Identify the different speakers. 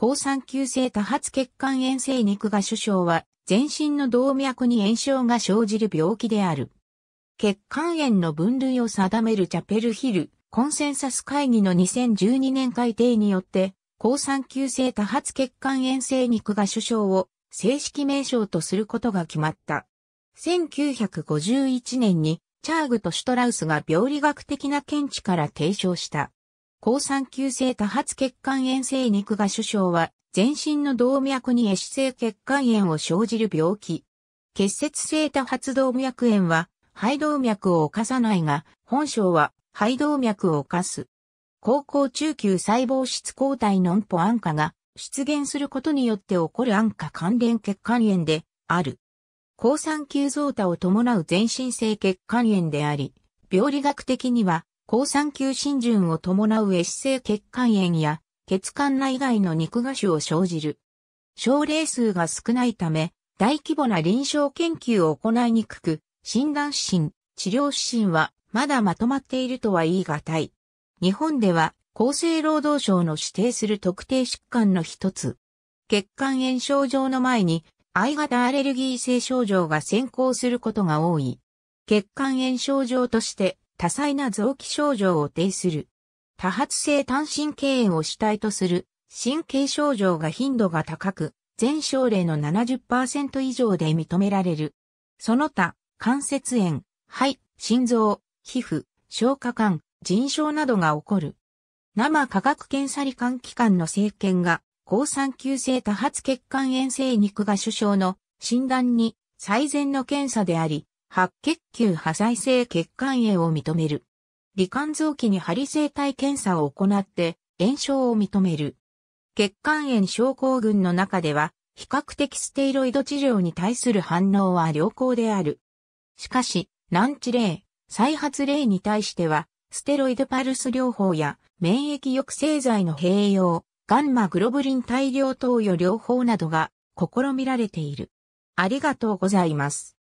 Speaker 1: 抗酸球性多発血管炎性肉芽腫症は、全身の動脈に炎症が生じる病気である。血管炎の分類を定めるチャペルヒル、コンセンサス会議の2012年改定によって、抗酸球性多発血管炎性肉芽腫症を正式名称とすることが決まった。1951年にチャーグとシュトラウスが病理学的な見地から提唱した。高酸球性多発血管炎性肉芽主症は、全身の動脈に壊死性血管炎を生じる病気。結節性多発動脈炎は、肺動脈を犯さないが、本症は肺動脈を犯す。高校中級細胞質抗体のんぽ安価が出現することによって起こる安価関連血管炎である。高酸球増多を伴う全身性血管炎であり、病理学的には抗酸球浸潤を伴う S 性血管炎や血管内外の肉芽腫を生じる。症例数が少ないため、大規模な臨床研究を行いにくく、診断指針、治療指針はまだまとまっているとは言い難い。日本では厚生労働省の指定する特定疾患の一つ。血管炎症状の前に I 型アレルギー性症状が先行することが多い。血管炎症状として多彩な臓器症状を呈する。多発性単神経炎を主体とする神経症状が頻度が高く、全症例の70%以上で認められる。その他、関節炎、肺、心臓、皮膚、消化管、腎症などが起こる。生化学検査理官機関の政権が、高酸球性多発血管炎性肉が首相の診断に最善の検査であり、白血球破砕性血管炎を認める。罹患臓器に針生体検査を行って炎症を認める。血管炎症候群の中では、比較的ステイロイド治療に対する反応は良好である。しかし、難治例、再発例に対しては、ステロイドパルス療法や免疫抑制剤の併用、ガンマグロブリン大量投与療法などが試みられている。ありがとうございます。